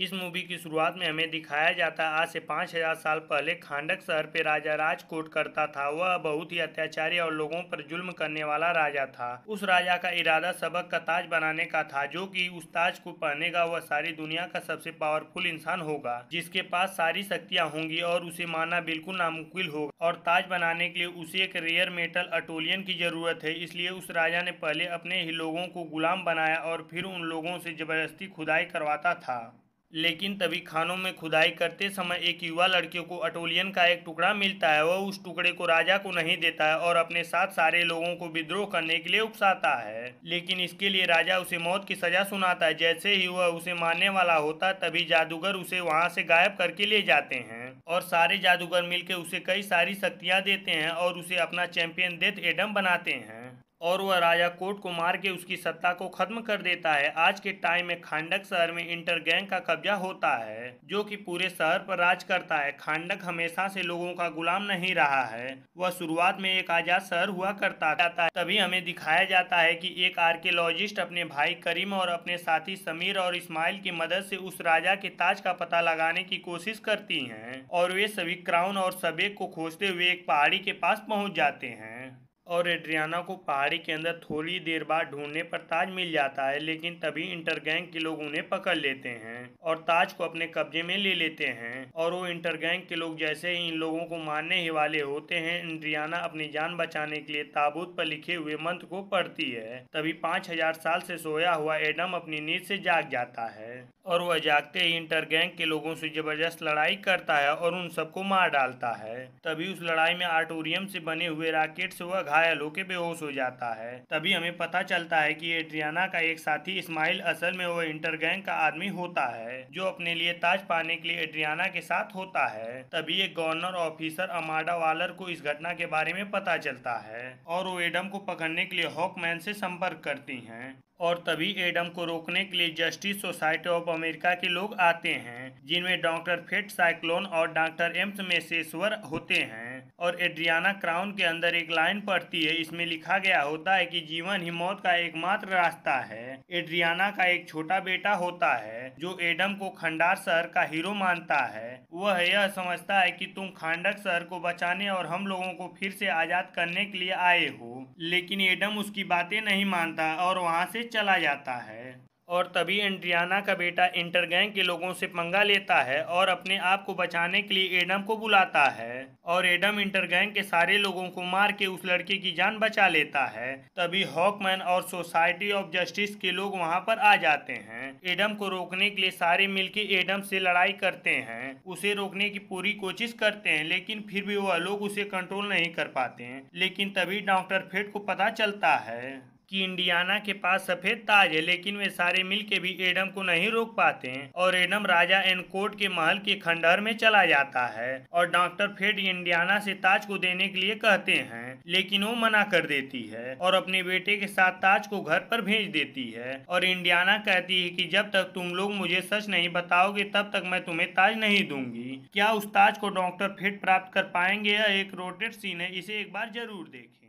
इस मूवी की शुरुआत में हमें दिखाया जाता है आज से पाँच हजार साल पहले खांडक शहर पे राजा राज कोट करता था वह बहुत ही अत्याचारी और लोगों पर जुल्म करने वाला राजा था उस राजा का इरादा सबक का ताज बनाने का था जो कि उस ताज को पहनेगा वह सारी दुनिया का सबसे पावरफुल इंसान होगा जिसके पास सारी शक्तियाँ होंगी और उसे मानना बिल्कुल नामुमकिल होगा और ताज बनाने के लिए उसे एक रेयर मेटल अटोलियन की जरूरत है इसलिए उस राजा ने पहले अपने ही लोगों को गुलाम बनाया और फिर उन लोगों से जबरदस्ती खुदाई करवाता था लेकिन तभी खानों में खुदाई करते समय एक युवा लड़के को अटोलियन का एक टुकड़ा मिलता है वह उस टुकड़े को राजा को नहीं देता है और अपने साथ सारे लोगों को विद्रोह करने के लिए उकसाता है लेकिन इसके लिए राजा उसे मौत की सजा सुनाता है जैसे ही वह उसे मारने वाला होता तभी जादूगर उसे वहाँ से गायब करके ले जाते हैं और सारे जादूगर मिलकर उसे कई सारी शक्तियाँ देते हैं और उसे अपना चैंपियन डेथ एडम बनाते हैं और वह राजा कोट को मार के उसकी सत्ता को खत्म कर देता है आज के टाइम में खांडक शहर में इंटर गैंग का कब्जा होता है जो कि पूरे शहर पर राज करता है खांडक हमेशा से लोगों का गुलाम नहीं रहा है वह शुरुआत में एक आजाद शहर हुआ करता जाता है तभी हमें दिखाया जाता है कि एक आर्कियोलॉजिस्ट अपने भाई करीम और अपने साथी समीर और इस्माइल की मदद से उस राजा के ताज का पता लगाने की कोशिश करती है और वे सभी क्राउन और सबेक को खोजते हुए एक पहाड़ी के पास पहुँच जाते हैं और एड्रियाना को पहाड़ी के अंदर थोड़ी देर बाद ढूंढने पर ताज मिल जाता है लेकिन तभी इंटरगैंग के लोग उन्हें पकड़ लेते हैं और ताज को अपने कब्जे में ले लेते हैं और वो इंटरगैंग के लोग जैसे ही इन लोगों को मारने ही वाले होते हैं एड्रियाना अपनी जान बचाने के लिए ताबूत पर लिखे हुए मंत्र को पढ़ती है तभी पाँच हजार साल से सोया हुआ एडम अपनी नींद से जाग जाता है और वह जागते ही इंटरगैंग के लोगों से जबरदस्त लड़ाई करता है और उन सबको मार डालता है तभी उस लड़ाई में आर्टोरियम से बने हुए राकेट से वह घायल होकर बेहोश हो जाता है तभी हमें पता चलता है कि एड्रियाना का एक साथी इस्माइल असल में वो इंटर गैंग का आदमी होता है जो अपने लिए ताज पाने के लिए एड्रियाना के साथ होता है तभी एक गवर्नर ऑफिसर अमाडा वालर को इस घटना के बारे में पता चलता है और वो एडम को पकड़ने के लिए हॉकमैन से संपर्क करती है और तभी एडम को रोकने के लिए जस्टिस सोसाइटी ऑफ अमेरिका के लोग आते हैं जिनमें डॉक्टर फेट साइक्लोन और डॉक्टर एम्स मेसेश्वर होते हैं और एड्रियाना क्राउन के अंदर एक लाइन पड़ती है इसमें लिखा गया होता है कि जीवन ही मौत का एकमात्र रास्ता है एड्रियाना का एक छोटा बेटा होता है जो एडम को खंडार शहर का हीरो मानता है वह यह समझता है कि तुम खांडक शहर को बचाने और हम लोगों को फिर से आजाद करने के लिए आए हो लेकिन एडम उसकी बातें नहीं मानता और वहाँ से चला जाता है और तभी एंड्रियाना का बेटा इंटर गैंग के लोगों से पंगा लेता है और अपने आप को बचाने के लिए एडम को बुलाता है और एडम इंटर गैंग के सारे लोगों को मार के उस लड़के की जान बचा लेता है तभी हॉकमैन और सोसाइटी ऑफ जस्टिस के लोग वहां पर आ जाते हैं एडम को रोकने के लिए सारे मिलके एडम से लड़ाई करते हैं उसे रोकने की पूरी कोशिश करते हैं लेकिन फिर भी वह लोग उसे कंट्रोल नहीं कर पाते लेकिन तभी डॉक्टर फेट को पता चलता है कि इंडियाना के पास सफेद ताज है लेकिन वे सारे मिल के भी एडम को नहीं रोक पाते हैं और एडम राजा एनकोट के महल के खंडहर में चला जाता है और डॉक्टर फेड इंडियाना से ताज को देने के लिए कहते हैं लेकिन वो मना कर देती है और अपने बेटे के साथ ताज को घर पर भेज देती है और इंडियाना कहती है की जब तक तुम लोग मुझे सच नहीं बताओगे तब तक मैं तुम्हें ताज नहीं दूंगी क्या उस ताज को डॉक्टर फेड प्राप्त कर पाएंगे या एक रोटेड सीन है इसे एक बार जरूर देखें